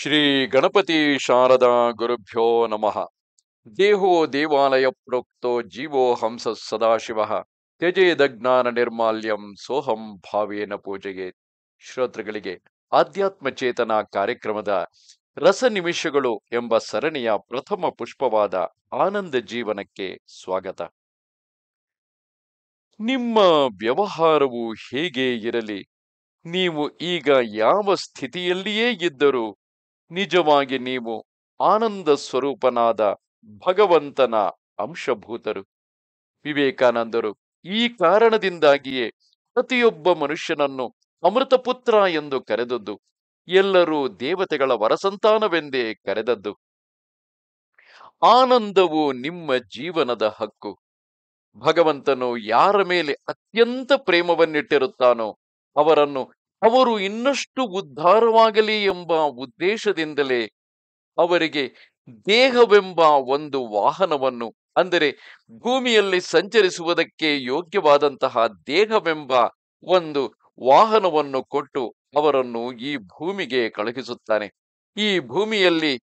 ಶ್ರೀ ಗಣಪತಿ ಶಾರದಾ ಗುರುಭ್ಯೋ ನಮಃ ದೇಹೋ ದೇವಾಲಯ ಪ್ರೋಕ್ತೋ ಜೀವೋ ಹಂಸ ಸದಾಶಿವ ತ್ಯಜೇದಜ್ಞಾನ ನಿರ್ಮಾಲ್ಯಂ ಸೋಹಂ ಭಾವೇನ ಪೂಜೆಗೆ ಶ್ರೋತೃಗಳಿಗೆ ಆಧ್ಯಾತ್ಮ ಚೇತನ ಕಾರ್ಯಕ್ರಮದ ರಸ ನಿಮಿಷಗಳು ಎಂಬ ಸರಣಿಯ ಪ್ರಥಮ ಪುಷ್ಪವಾದ ಆನಂದ ಜೀವನಕ್ಕೆ ಸ್ವಾಗತ ನಿಮ್ಮ ವ್ಯವಹಾರವು ಹೇಗೆ ಇರಲಿ ನೀವು ಈಗ ಯಾವ ಸ್ಥಿತಿಯಲ್ಲಿಯೇ ಇದ್ದರೂ ನಿಜವಾಗಿ ನೀವು ಆನಂದ ಸ್ವರೂಪನಾದ ಭಗವಂತನ ಅಂಶಭೂತರು ವಿವೇಕಾನಂದರು ಈ ಕಾರಣದಿಂದಾಗಿಯೇ ಪ್ರತಿಯೊಬ್ಬ ಮನುಷ್ಯನನ್ನು ಅಮೃತಪುತ್ರ ಎಂದು ಕರೆದದ್ದು ಎಲ್ಲರೂ ದೇವತೆಗಳ ವರಸಂತಾನವೆಂದೇ ಕರೆದದ್ದು ಆನಂದವು ನಿಮ್ಮ ಜೀವನದ ಹಕ್ಕು ಭಗವಂತನು ಯಾರ ಮೇಲೆ ಅತ್ಯಂತ ಪ್ರೇಮವನ್ನಿಟ್ಟಿರುತ್ತಾನೋ ಅವರನ್ನು ಅವರು ಇನ್ನಷ್ಟು ಉದ್ಧಾರವಾಗಲಿ ಎಂಬ ಉದ್ದೇಶದಿಂದಲೇ ಅವರಿಗೆ ದೇಹವೆಂಬ ಒಂದು ವಾಹನವನ್ನು ಅಂದರೆ ಭೂಮಿಯಲ್ಲಿ ಸಂಚರಿಸುವುದಕ್ಕೆ ಯೋಗ್ಯವಾದಂತಹ ದೇಹವೆಂಬ ಒಂದು ವಾಹನವನ್ನು ಕೊಟ್ಟು ಅವರನ್ನು ಈ ಭೂಮಿಗೆ ಕಳುಹಿಸುತ್ತಾನೆ ಈ ಭೂಮಿಯಲ್ಲಿ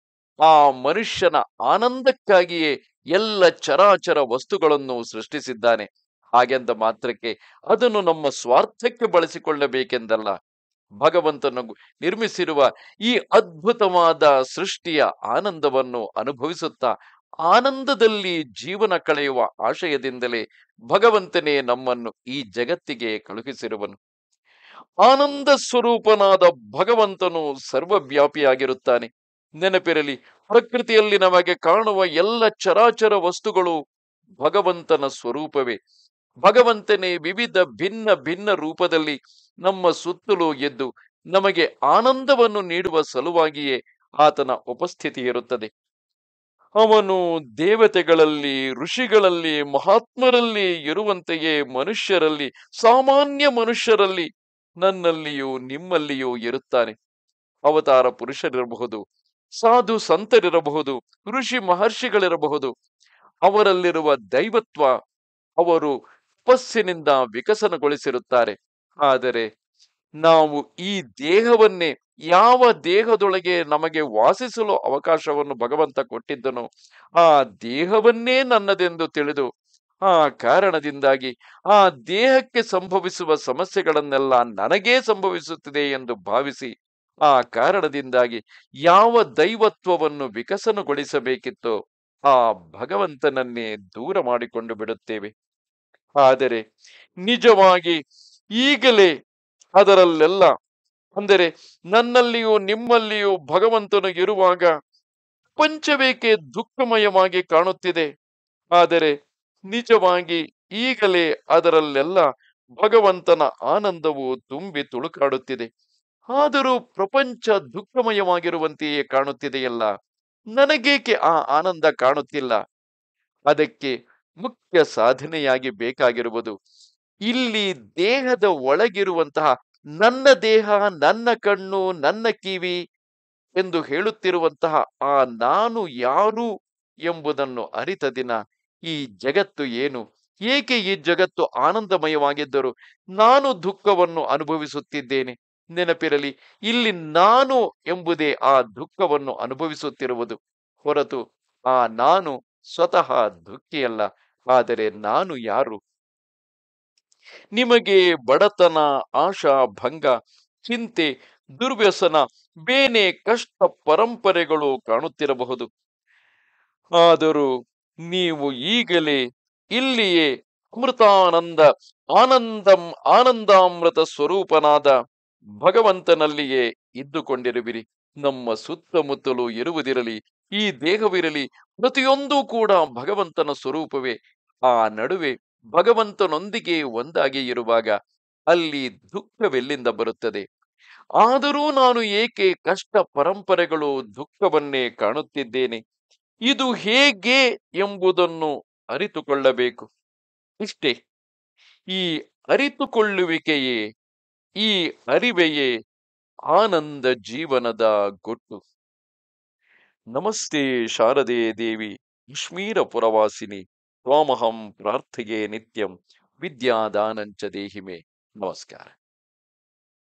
ಆ ಮನುಷ್ಯನ ಆನಂದಕ್ಕಾಗಿಯೇ ಎಲ್ಲ ಚರಾಚರ ವಸ್ತುಗಳನ್ನು ಸೃಷ್ಟಿಸಿದ್ದಾನೆ ಹಾಗೆಂದ ಮಾತ್ರಕ್ಕೆ ಅದನ್ನು ನಮ್ಮ ಸ್ವಾರ್ಥಕ್ಕೆ ಬಳಸಿಕೊಳ್ಳಬೇಕೆಂದಲ್ಲ ಭಗವಂತನ ನಿರ್ಮಿಸಿರುವ ಈ ಅದ್ಭುತವಾದ ಸೃಷ್ಟಿಯ ಆನಂದವನ್ನು ಅನುಭವಿಸುತ್ತಾ ಆನಂದದಲ್ಲಿ ಜೀವನ ಕಳೆಯುವ ಆಶಯದಿಂದಲೇ ಭಗವಂತನೇ ನಮ್ಮನ್ನು ಈ ಜಗತ್ತಿಗೆ ಕಳುಹಿಸಿರುವನು ಆನಂದ ಸ್ವರೂಪನಾದ ಭಗವಂತನು ಸರ್ವವ್ಯಾಪಿಯಾಗಿರುತ್ತಾನೆ ನೆನಪಿರಲಿ ಪ್ರಕೃತಿಯಲ್ಲಿ ನಮಗೆ ಕಾಣುವ ಎಲ್ಲ ಚರಾಚರ ವಸ್ತುಗಳು ಭಗವಂತನ ಸ್ವರೂಪವೇ ಭಗವಂತನೇ ವಿವಿಧ ಭಿನ್ನ ಭಿನ್ನ ರೂಪದಲ್ಲಿ ನಮ್ಮ ಸುತ್ತಲೂ ಎದ್ದು ನಮಗೆ ಆನಂದವನ್ನು ನೀಡುವ ಸಲುವಾಗಿಯೇ ಆತನ ಉಪಸ್ಥಿತಿ ಇರುತ್ತದೆ ಅವನು ದೇವತೆಗಳಲ್ಲಿ ಋಷಿಗಳಲ್ಲಿ ಮಹಾತ್ಮರಲ್ಲಿ ಇರುವಂತೆಯೇ ಮನುಷ್ಯರಲ್ಲಿ ಸಾಮಾನ್ಯ ಮನುಷ್ಯರಲ್ಲಿ ನನ್ನಲ್ಲಿಯೂ ನಿಮ್ಮಲ್ಲಿಯೂ ಇರುತ್ತಾನೆ ಅವತಾರ ಪುರುಷರಿರಬಹುದು ಸಾಧು ಸಂತರಿರಬಹುದು ಋಷಿ ಮಹರ್ಷಿಗಳಿರಬಹುದು ಅವರಲ್ಲಿರುವ ದೈವತ್ವ ಅವರು ತಪಸ್ಸಿನಿಂದ ವಿಕಸನಗೊಳಿಸಿರುತ್ತಾರೆ ಆದರೆ ನಾವು ಈ ದೇಹವನ್ನೇ ಯಾವ ದೇಹದೊಳಗೆ ನಮಗೆ ವಾಸಿಸಲು ಅವಕಾಶವನ್ನು ಭಗವಂತ ಕೊಟ್ಟಿದ್ದನೋ ಆ ದೇಹವನ್ನೇ ನನ್ನದೆಂದು ತಿಳಿದು ಆ ಕಾರಣದಿಂದಾಗಿ ಆ ದೇಹಕ್ಕೆ ಸಂಭವಿಸುವ ಸಮಸ್ಯೆಗಳನ್ನೆಲ್ಲ ನನಗೇ ಸಂಭವಿಸುತ್ತಿದೆ ಎಂದು ಭಾವಿಸಿ ಆ ಕಾರಣದಿಂದಾಗಿ ಯಾವ ದೈವತ್ವವನ್ನು ವಿಕಸನಗೊಳಿಸಬೇಕಿತ್ತೋ ಆ ಭಗವಂತನನ್ನೇ ದೂರ ಮಾಡಿಕೊಂಡು ಬಿಡುತ್ತೇವೆ ಆದರೆ ನಿಜವಾಗಿ ಈಗಲೇ ಅದರಲ್ಲೆಲ್ಲ ಅಂದರೆ ನನ್ನಲ್ಲಿಯೂ ನಿಮ್ಮಲ್ಲಿಯೂ ಭಗವಂತನು ಇರುವಾಗ ಪಂಚವೇಕೆ ದುಃಖಮಯವಾಗಿ ಕಾಣುತ್ತಿದೆ ಆದರೆ ನಿಜವಾಗಿ ಈಗಲೇ ಅದರಲ್ಲೆಲ್ಲ ಭಗವಂತನ ಆನಂದವು ತುಂಬಿ ತುಳುಕಾಡುತ್ತಿದೆ ಆದರೂ ಪ್ರಪಂಚ ದುಃಖಮಯವಾಗಿರುವಂತೆಯೇ ಕಾಣುತ್ತಿದೆಯಲ್ಲ ನನಗೇಕೆ ಆ ಆನಂದ ಕಾಣುತ್ತಿಲ್ಲ ಅದಕ್ಕೆ ಮುಖ್ಯ ಸಾಧನೆಯಾಗಿ ಬೇಕಾಗಿರುವುದು ಇಲ್ಲಿ ದೇಹದ ಒಳಗಿರುವಂತಹ ನನ್ನ ದೇಹ ನನ್ನ ಕಣ್ಣು ನನ್ನ ಕಿವಿ ಎಂದು ಹೇಳುತ್ತಿರುವಂತಹ ಆ ನಾನು ಯಾರು ಎಂಬುದನ್ನು ಅರಿತ ದಿನ ಈ ಜಗತ್ತು ಏನು ಏಕೆ ಈ ಜಗತ್ತು ಆನಂದಮಯವಾಗಿದ್ದರು ನಾನು ದುಃಖವನ್ನು ಅನುಭವಿಸುತ್ತಿದ್ದೇನೆ ನೆನಪಿರಲಿ ಇಲ್ಲಿ ನಾನು ಎಂಬುದೇ ಆ ದುಃಖವನ್ನು ಅನುಭವಿಸುತ್ತಿರುವುದು ಹೊರತು ಆ ನಾನು ಸ್ವತಃ ದುಃಖಿಯಲ್ಲ ಆದರೆ ನಾನು ಯಾರು ನಿಮಗೆ ಬಡತನ ಆಶಾ ಭಂಗ ಚಿಂತೆ ದುರ್ವ್ಯಸನ ಬೇನೆ ಕಷ್ಟ ಪರಂಪರೆಗಳು ಕಾಣುತ್ತಿರಬಹುದು ಆದರೂ ನೀವು ಈಗಲೇ ಇಲ್ಲಿಯೇ ಅಮೃತಾನಂದ ಆನಂದಂ ಆನಂದಾಮೃತ ಸ್ವರೂಪನಾದ ಭಗವಂತನಲ್ಲಿಯೇ ಇದ್ದುಕೊಂಡಿರುವಿರಿ ನಮ್ಮ ಸುತ್ತಮುತ್ತಲು ಇರುವುದಿರಲಿ ಈ ದೇಹವಿರಲಿ ಪ್ರತಿಯೊಂದೂ ಕೂಡ ಭಗವಂತನ ಸ್ವರೂಪವೇ ಆ ನಡುವೆ ಭಗವಂತನೊಂದಿಗೆ ಒಂದಾಗಿ ಇರುವಾಗ ಅಲ್ಲಿ ದುಃಖವೆಲ್ಲಿಂದ ಬರುತ್ತದೆ ಆದರೂ ನಾನು ಏಕೆ ಕಷ್ಟ ಪರಂಪರೆಗಳು ದುಃಖವನ್ನೇ ಕಾಣುತ್ತಿದ್ದೇನೆ ಇದು ಹೇಗೆ ಎಂಬುದನ್ನು ಅರಿತುಕೊಳ್ಳಬೇಕು ಇಷ್ಟೇ ಈ ಅರಿತುಕೊಳ್ಳುವಿಕೆಯೇ ಈ ಅರಿವೆಯೇ ಆನಂದ ಜೀವನದ ಗೊಟ್ಟು ನಮಸ್ತೆ ಶಾರದೇ ದೇವಿ ಕಾಶ್ಮೀರ ಪುರವಾಸಿನಿ ತ್ವಾಮಹಂ ಪ್ರಾರ್ಥಿಗೆ ನಿತ್ಯಂ ವಿದ್ಯಾದಾನಂಚ ಮೇ ನಮಸ್ಕಾರ